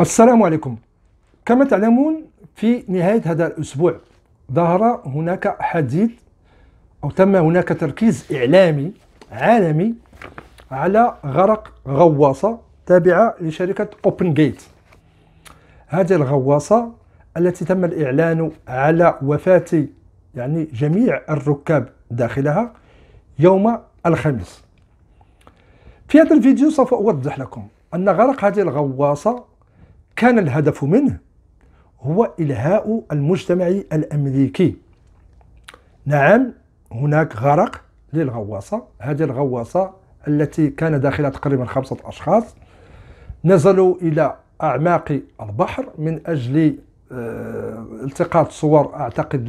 السلام عليكم كما تعلمون في نهاية هذا الأسبوع ظهر هناك حديث أو تم هناك تركيز إعلامي عالمي على غرق غواصة تابعة لشركة أوبن جيت هذه الغواصة التي تم الإعلان على وفاة يعني جميع الركاب داخلها يوم الخميس في هذا الفيديو سوف أوضح لكم أن غرق هذه الغواصة كان الهدف منه هو إلهاء المجتمع الأمريكي نعم هناك غرق للغواصة هذه الغواصة التي كان داخلها تقريبا خمسة أشخاص نزلوا إلى أعماق البحر من أجل آه، التقاط صور أعتقد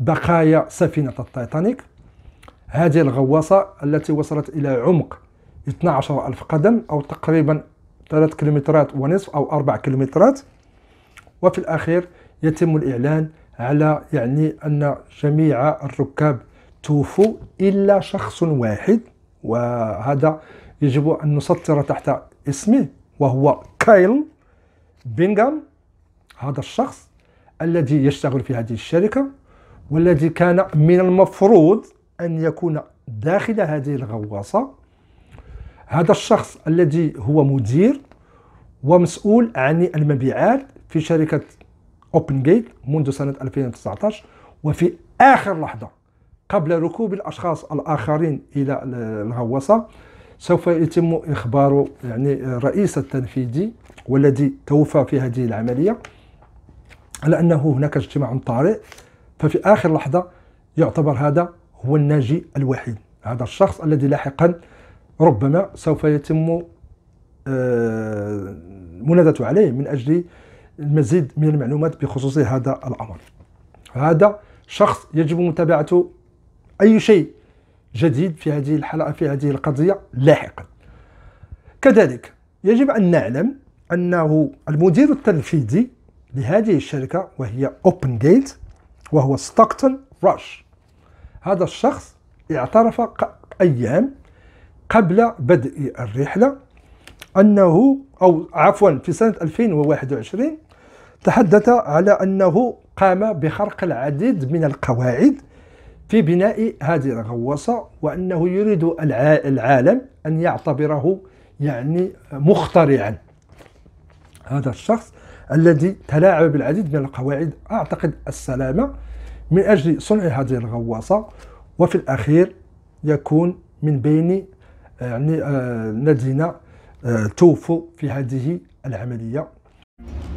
لبقايا سفينة التايتانيك هذه الغواصة التي وصلت إلى عمق 12 ألف قدم أو تقريبا 3 كيلومترات ونصف أو 4 كيلومترات وفي الأخير يتم الإعلان على يعني أن جميع الركاب توفوا إلا شخص واحد وهذا يجب أن نسطر تحت اسمه وهو كايل بينغام هذا الشخص الذي يشتغل في هذه الشركة والذي كان من المفروض أن يكون داخل هذه الغواصة هذا الشخص الذي هو مدير ومسؤول عن المبيعات في شركة أوبن جيت منذ سنة 2019 وفي آخر لحظة قبل ركوب الأشخاص الآخرين إلى الغواصة سوف يتم إخبار يعني الرئيس التنفيذي والذي توفى في هذه العملية على أنه هناك اجتماع طارئ ففي آخر لحظة يعتبر هذا هو الناجي الوحيد هذا الشخص الذي لاحقا ربما سوف يتم المناداة آه، عليه من أجل المزيد من المعلومات بخصوص هذا الأمر هذا شخص يجب متابعته أي شيء جديد في هذه الحلقة في هذه القضية لاحقا كذلك يجب أن نعلم أنه المدير التنفيذي لهذه الشركة وهي أوبن جيت وهو ستوكتون راش هذا الشخص اعترف أيام قبل بدء الرحلة أنه أو عفوا في سنة 2021 تحدث على أنه قام بخرق العديد من القواعد في بناء هذه الغواصة وأنه يريد العالم أن يعتبره يعني مخترعا هذا الشخص الذي تلاعب بالعديد من القواعد أعتقد السلامة من أجل صنع هذه الغواصة وفي الأخير يكون من بين يعني الذين توفوا في هذه العملية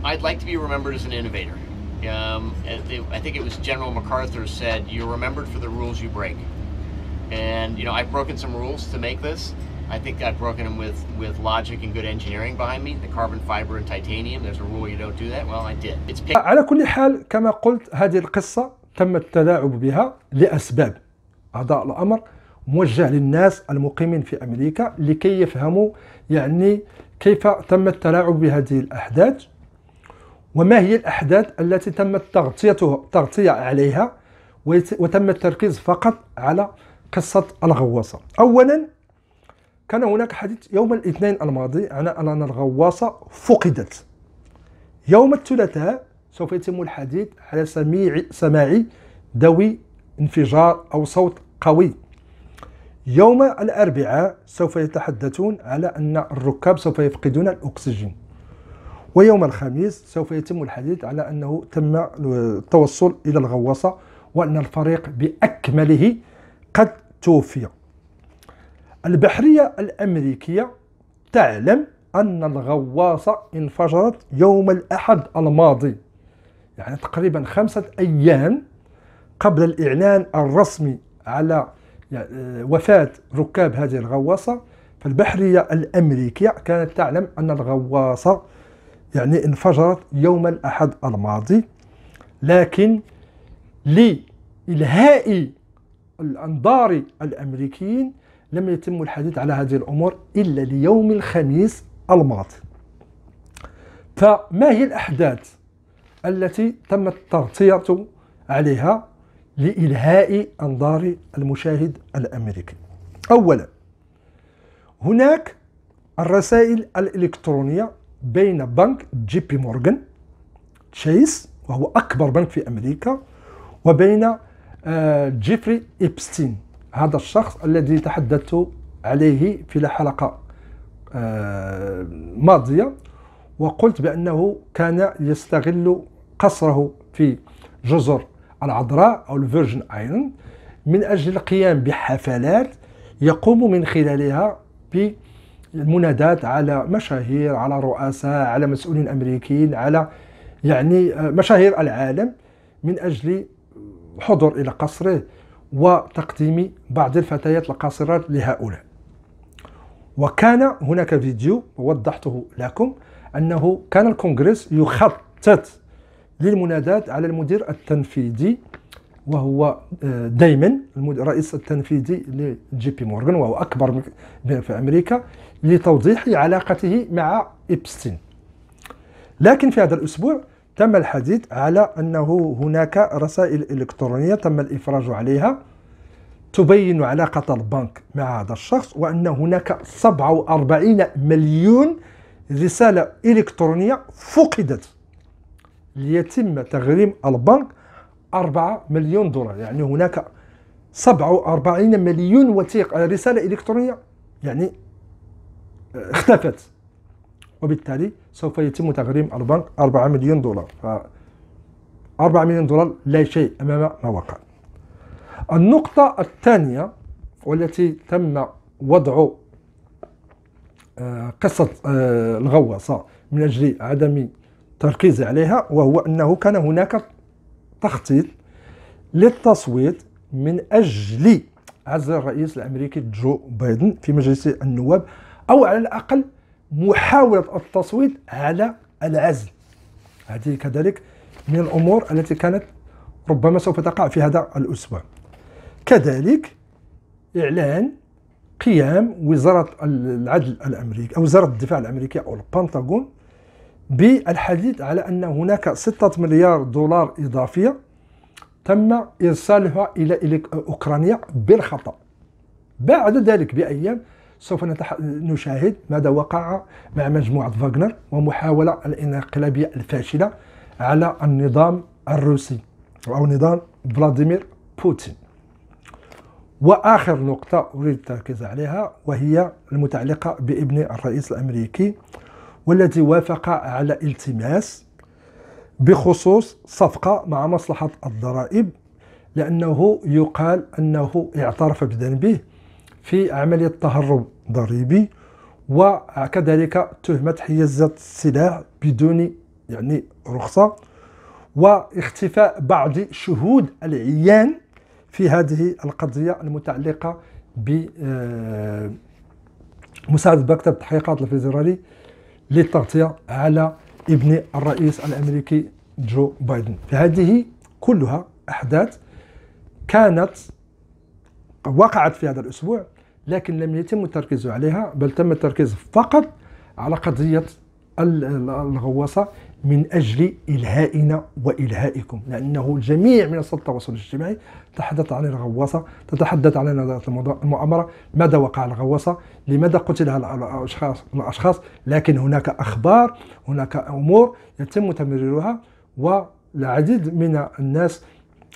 I'd like to be remembered as an innovator. Um, I think it was General MacArthur said, you're remembered for the rules you break. And, you know, I've broken some rules to make this. I think I've broken them with, with logic and good engineering behind me, the carbon fiber and titanium. There's a rule you don't do that. Well, I did. It's على كل حال كما قلت هذه القصة تم التلاعب بها لأسباب هذا الأمر موجه للناس المقيمين في أمريكا لكي يفهموا يعني كيف تم التلاعب بهذه الأحداث وما هي الأحداث التي تم تغطيه عليها وتم التركيز فقط على قصة الغواصة أولا كان هناك حديث يوم الاثنين الماضي عن أن الغواصة فقدت يوم الثلاثاء سوف يتم الحديث على سماعي ذوي انفجار أو صوت قوي يوم الأربعاء سوف يتحدثون على أن الركاب سوف يفقدون الأكسجين ويوم الخميس سوف يتم الحديث على أنه تم التوصل إلى الغواصة وأن الفريق بأكمله قد توفي البحرية الأمريكية تعلم أن الغواصة انفجرت يوم الأحد الماضي يعني تقريبا خمسة أيام قبل الإعلان الرسمي على يعني، آه، وفاة ركاب هذه الغواصة فالبحرية الأمريكية كانت تعلم أن الغواصة يعني انفجرت يوم الأحد الماضي لكن لإلهاء الأنظار الأمريكيين لم يتم الحديث على هذه الأمور إلا ليوم الخميس الماضي فما هي الأحداث التي تم التغطية عليها لإلهاء أنظار المشاهد الأمريكي أولا هناك الرسائل الإلكترونية بين بنك جي بي مورغان تشيس وهو أكبر بنك في أمريكا وبين آه، جيفري إبستين هذا الشخص الذي تحدثت عليه في الحلقة آه، الماضية وقلت بأنه كان يستغل قصره في جزر العذراء أو الفيرجن ايلاند من أجل القيام بحفلات يقوم من خلالها بالمنادات على مشاهير على رؤساء على مسؤولين أمريكيين على يعني آه، مشاهير العالم من أجل حضور إلى قصره وتقديم بعض الفتيات القاصرات لهؤلاء وكان هناك فيديو وضحته لكم أنه كان الكونغرس يخطط للمنادات على المدير التنفيذي وهو آه، دايما الرئيس التنفيذي لجي بي مورغان وهو اكبر في امريكا لتوضيح علاقته مع ابستين لكن في هذا الاسبوع تم الحديث على انه هناك رسائل الكترونيه تم الافراج عليها تبين علاقه البنك مع هذا الشخص وان هناك 47 مليون رساله الكترونيه فقدت ليتم تغريم البنك 4 مليون دولار يعني هناك 47 مليون وثيقة آه، رسالة إلكترونية يعني آه، اختفت وبالتالي سوف يتم تغريم البنك 4 مليون دولار ف 4 مليون دولار لا شيء أمام ما وقع النقطة الثانية والتي تم وضع آه، قصة الغواصة من أجل عدم التركيز عليها وهو أنه كان هناك تخطيط للتصويت من أجل عزل الرئيس الأمريكي جو بايدن في مجلس النواب أو على الأقل محاولة التصويت على العزل هذه كذلك من الأمور التي كانت ربما سوف تقع في هذا الأسبوع كذلك إعلان قيام وزارة العدل الأمريكي أو وزارة الدفاع الأمريكية أو البنتاغون بالحديث على أن هناك 6 مليار دولار إضافية تم إرسالها إلى أوكرانيا بالخطأ بعد ذلك بأيام سوف نشاهد ماذا وقع مع مجموعة فاغنر ومحاولة الانقلابية الفاشلة على النظام الروسي أو نظام فلاديمير بوتين وآخر نقطة أريد التركيز عليها وهي المتعلقة بابن الرئيس الأمريكي والذي وافق على التماس بخصوص صفقة مع مصلحة الضرائب لأنه يقال أنه اعترف بذنبه في عملية تهرب ضريبي وكذلك تهمة حيازة السلاح بدون يعني رخصة واختفاء بعض شهود العيان في هذه القضية المتعلقة بمساعدة آه، مكتب التحقيقات الفيدرالي للتغطية على ابن الرئيس الأمريكي جو بايدن فهذه كلها أحداث كانت وقعت في هذا الأسبوع لكن لم يتم التركيز عليها بل تم التركيز فقط على قضية الغواصة من أجل إلهائنا وإلهائكم لأنه الجميع من وسائل التواصل الاجتماعي تحدث عن الغواصة تتحدث عن المؤامرة ماذا وقع الغواصة لماذا قتل الأشخاص, الأشخاص لكن هناك أخبار هناك أمور يتم تمريرها والعديد من الناس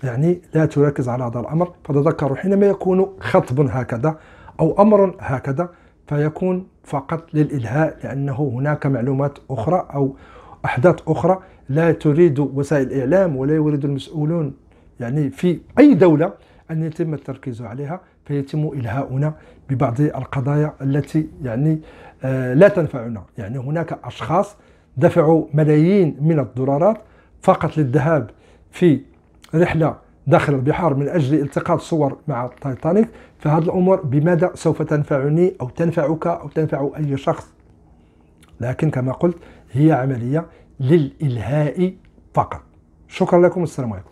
يعني لا تركز على هذا الأمر فتذكروا حينما يكون خطب هكذا أو أمر هكذا فيكون فقط للإلهاء لأنه هناك معلومات أخرى أو أحداث أخرى لا تريد وسائل الإعلام ولا يريد المسؤولون يعني في أي دولة أن يتم التركيز عليها فيتم إلهاؤنا ببعض القضايا التي يعني آه، لا تنفعنا يعني هناك أشخاص دفعوا ملايين من الدولارات فقط للذهاب في رحلة داخل البحار من أجل التقاط صور مع التايتانيك فهذه الأمور بماذا سوف تنفعني أو تنفعك أو تنفع أي شخص لكن كما قلت هي عملية للإلهاء فقط شكرا لكم والسلام عليكم